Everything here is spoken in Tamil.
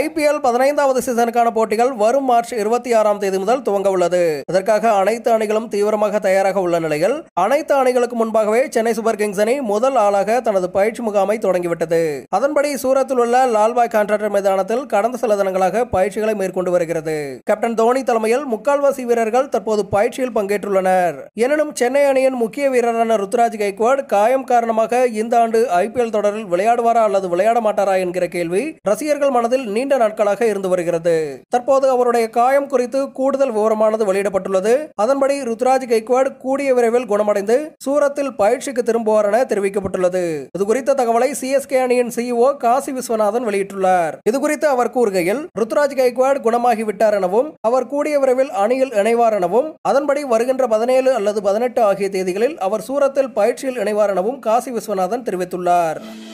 ஐபிஎல் பதினைந்தாவது சீசனுக்கான போட்டிகள் வரும் மார்ச் இருபத்தி ஆறாம் தேதி முதல் துவங்க உள்ளது இதற்காக அனைத்து அணிகளும் தீவிரமாக தயாராக உள்ள நிலையில் அனைத்து அணிகளுக்கு முன்பாகவே சென்னை சூப்பர் கிங்ஸ் அணி முதல் ஆளாக தனது பயிற்சி முகாமை தொடங்கிவிட்டது அதன்படி சூரத்தில் உள்ள லால்பாய் கான்ட்ராக்டர் மைதானத்தில் கடந்த சில தினங்களாக பயிற்சிகளை மேற்கொண்டு வருகிறது கேப்டன் தோனி தலைமையில் முக்கால்வாசி வீரர்கள் தற்போது பயிற்சியில் பங்கேற்றுள்ளனர் எனினும் சென்னை அணியின் முக்கிய வீரரான ருத்ராஜ் கைக்வாட் காயம் காரணமாக இந்த ஆண்டு ஐபிஎல் தொடரில் விளையாடுவாரா அல்லது விளையாட மாட்டாரா என்கிற கேள்வி ரசிகர்கள் மனதில் நீண்ட நாட்களாக இருந்து வருகிறது தற்போது அவருடைய காயம் குறித்து கூடுதல் விவரமானது வெளியிடப்பட்டுள்ளது அதன்படி ருத்ராஜ் கெய்க்வாட் கூடிய விரைவில் குணமடைந்து சூரத்தில் பயிற்சிக்கு திரும்புவார் என தெரிவிக்கப்பட்டுள்ளது இது குறித்த தகவலை சிஎஸ்கே அணியின் சிஇஓ காசி விஸ்வநாதன் வெளியிட்டுள்ளார் இதுகுறித்து அவர் கூறுகையில் ருத்ராஜ் கெய்க்வாட் குணமாகிவிட்டார் எனவும் அவர் கூடிய விரைவில் அணியில் இணைவார் எனவும் அதன்படி வருகின்ற பதினேழு அல்லது பதினெட்டு ஆகிய தேதிகளில் அவர் சூரத்தில் பயிற்சியில் இணைவார் எனவும் காசி விஸ்வநாதன் தெரிவித்துள்ளார்